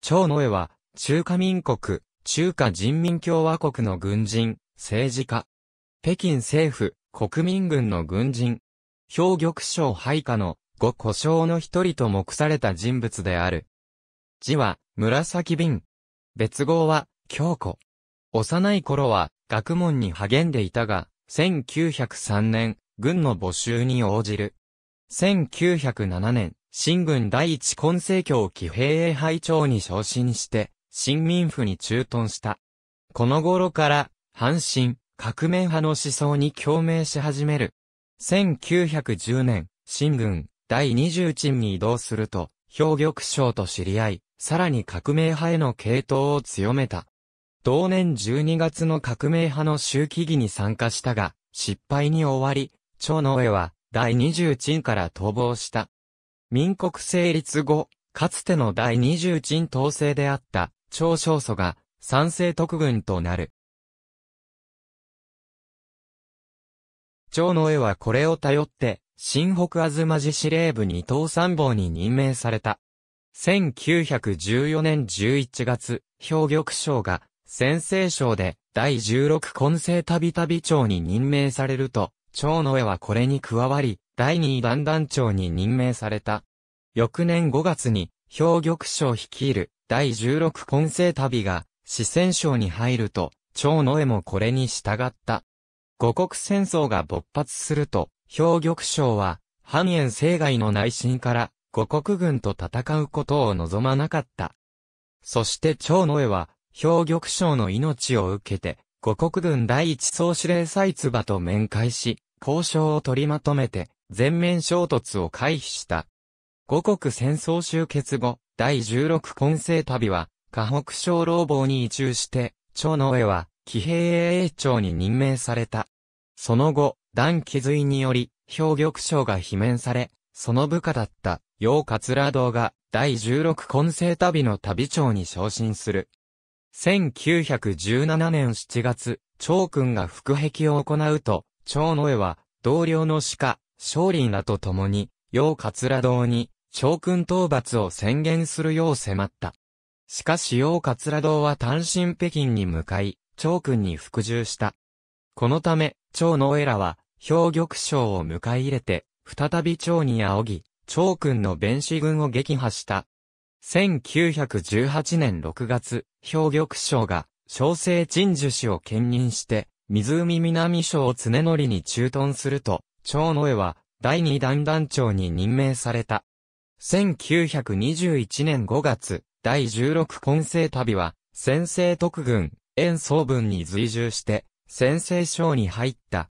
張萌は、中華民国、中華人民共和国の軍人、政治家。北京政府、国民軍の軍人。兵玉将配下の、五故障の一人と目された人物である。字は、紫瓶。別号は、京子。幼い頃は、学問に励んでいたが、1903年、軍の募集に応じる。1907年、新軍第一根政教騎兵衛配長に昇進して、新民府に駐屯した。この頃から、阪神、革命派の思想に共鳴し始める。1910年、新軍、第20鎮に移動すると、兵玉将と知り合い、さらに革命派への系統を強めた。同年12月の革命派の周期儀に参加したが、失敗に終わり、長野上は、第20鎮から逃亡した。民国成立後、かつての第二重鎮統制であった、長少祖が、賛成特軍となる。長の絵はこれを頼って、新北東寺司令部二等参謀に任命された。1914年11月、兵玉省が、先制省で、第16混成たびたび長に任命されると、長の絵はこれに加わり、第2弾団長に任命された。翌年5月に、氷玉賞率いる第16混成旅が四川省に入ると、張野江もこれに従った。五国戦争が勃発すると、氷玉省は、半円西外の内心から五国軍と戦うことを望まなかった。そして張野江は、氷玉省の命を受けて、五国軍第一総司令祭唾と面会し、交渉を取りまとめて、全面衝突を回避した。五国戦争終結後、第十六混成旅は、河北省老房に移住して、長野上は、騎兵衛衛長に任命された。その後、段気髄により、兵玉将が罷免され、その部下だった、楊桂堂が、第十六混成旅の旅長に昇進する。1917年7月、長君が副壁を行うと、長野江は、同僚の鹿、少林らと共に、楊桂堂に、将軍討伐を宣言するよう迫った。しかし王桂堂は単身北京に向かい、長君に服従した。このため、長のエラは、兵玉将を迎え入れて、再び長に仰ぎ、長君の弁士軍を撃破した。1918年6月、兵玉将が、小生陳樹氏を兼任して、湖南省を常則に駐屯すると、長野江は、第二弾団長に任命された。1921年5月、第16混成旅は、先制特軍、遠総文に随従して、先制省に入った。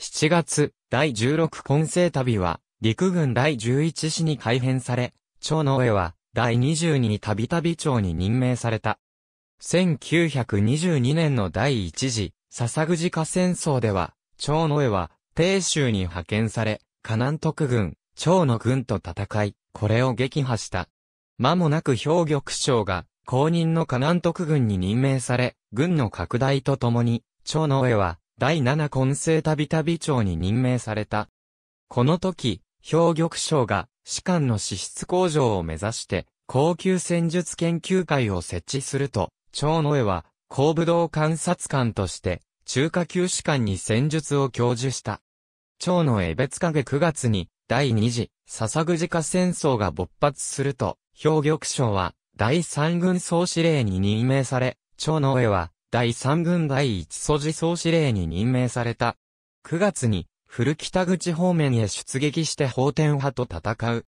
7月、第16混成旅は、陸軍第11師に改編され、長野上は、第22たびたび長に任命された。1922年の第1次、笹口寺戦争では、長野上は、帝州に派遣され、河南特軍、長野軍と戦い、これを撃破した。間もなく兵玉将が、公認の河南徳軍に任命され、軍の拡大とともに、長の上は、第七混成たびたび長に任命された。この時、兵玉将が、士官の資質向上を目指して、高級戦術研究会を設置すると、長野江は、高武道観察官として、中華級士官に戦術を教授した。長野江別影9月に、第二次、笹ぐじか戦争が勃発すると、兵玉将は、第三軍総司令に任命され、長野上は、第三軍第一素地総司令に任命された。9月に、古北口方面へ出撃して法天派と戦う。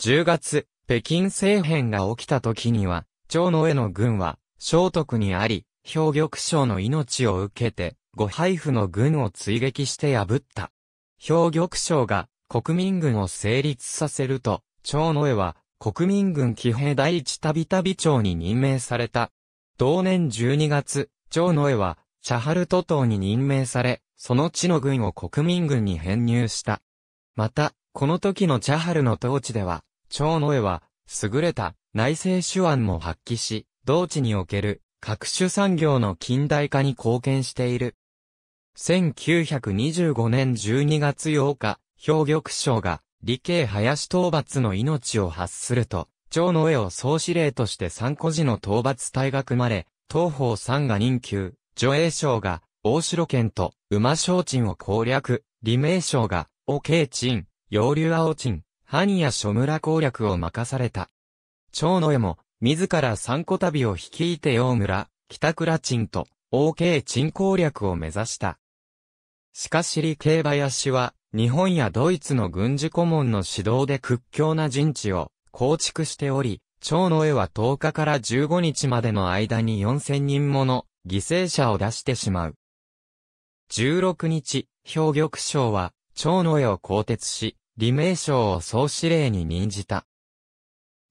10月、北京政変が起きた時には、長野上の軍は、聖徳にあり、兵玉将の命を受けて、ご配布の軍を追撃して破った。兵玉将が、国民軍を成立させると、長野江は国民軍騎兵第一たびたび長に任命された。同年12月、長野江は、チャハルト島に任命され、その地の軍を国民軍に編入した。また、この時のチャハルの統治では、長野江は、優れた内政手腕も発揮し、同地における各種産業の近代化に貢献している。1925年12月8日、兵玉将が、理系林討伐の命を発すると、長の絵を総司令として三個寺の討伐隊が組まれ、東方三が任級、女英将が、大城県と、馬昇鎮を攻略、李明将が、お慶鎮、洋流青鎮、藩や諸村攻略を任された。長の絵も、自ら三個旅を率いて洋村、北倉鎮と、大慶鎮攻略を目指した。しかし李慶林は、日本やドイツの軍事顧問の指導で屈強な陣地を構築しており、蝶の絵は10日から15日までの間に4000人もの犠牲者を出してしまう。16日、兵玉省は蝶の絵を更迭し、李明省を総司令に任じた。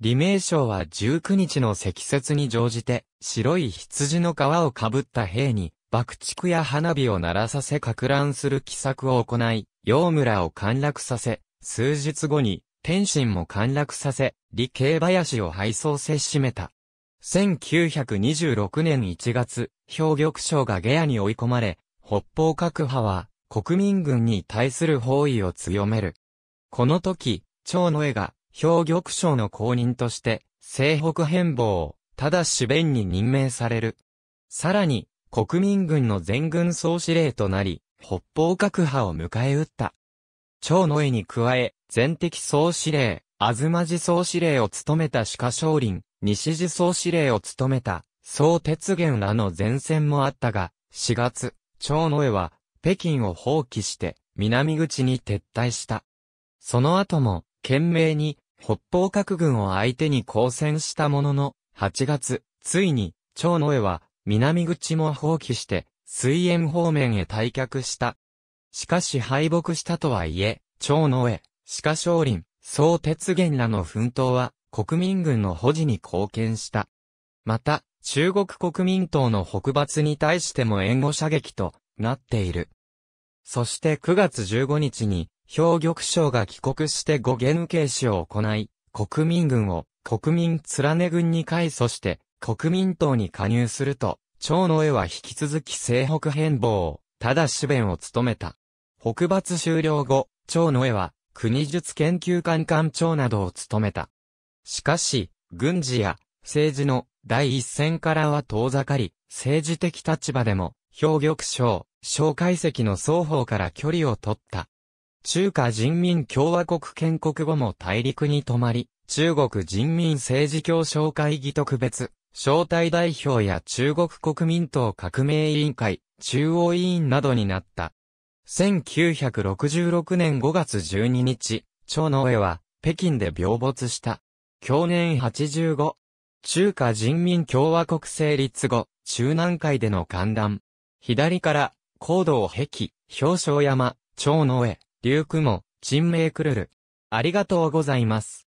李明省は19日の積雪に乗じて、白い羊の皮をかぶった兵に、爆竹や花火を鳴らさせか乱する奇策を行い、洋村を陥落させ、数日後に、天心も陥落させ、理系林を敗走せしめた。1926年1月、兵玉将が下野に追い込まれ、北方各派は、国民軍に対する包囲を強める。この時、長野江が、兵玉将の公認として、西北変貌を、ただし弁に任命される。さらに、国民軍の全軍総司令となり、北方各派を迎え撃った。長野江に加え、全敵総司令、東寺総司令を務めた鹿少林、西寺総司令を務めた、総鉄元らの前線もあったが、4月、長野江は、北京を放棄して、南口に撤退した。その後も、懸命に、北方各軍を相手に抗戦したものの、8月、ついに、長野江は、南口も放棄して、水縁方面へ退却した。しかし敗北したとはいえ、長野へ、鹿少林、総鉄源らの奮闘は、国民軍の保持に貢献した。また、中国国民党の北伐に対しても援護射撃となっている。そして9月15日に、兵玉将が帰国して五元慶死を行い、国民軍を国民連根軍に改組して、国民党に加入すると、長野絵は引き続き西北変貌、を、ただ主弁を務めた。北伐終了後、長野絵は、国術研究館館長などを務めた。しかし、軍事や政治の第一線からは遠ざかり、政治的立場でも、表玉賞、蒋介石の双方から距離を取った。中華人民共和国建国後も大陸に泊まり、中国人民政治協商会議特別招待代表や中国国民党革命委員会、中央委員などになった。1966年5月12日、張の上は北京で病没した。去年85、中華人民共和国成立後、中南海での観覧。左から、高道壁、表彰山、長野上、竜雲、陳明くるる。ありがとうございます。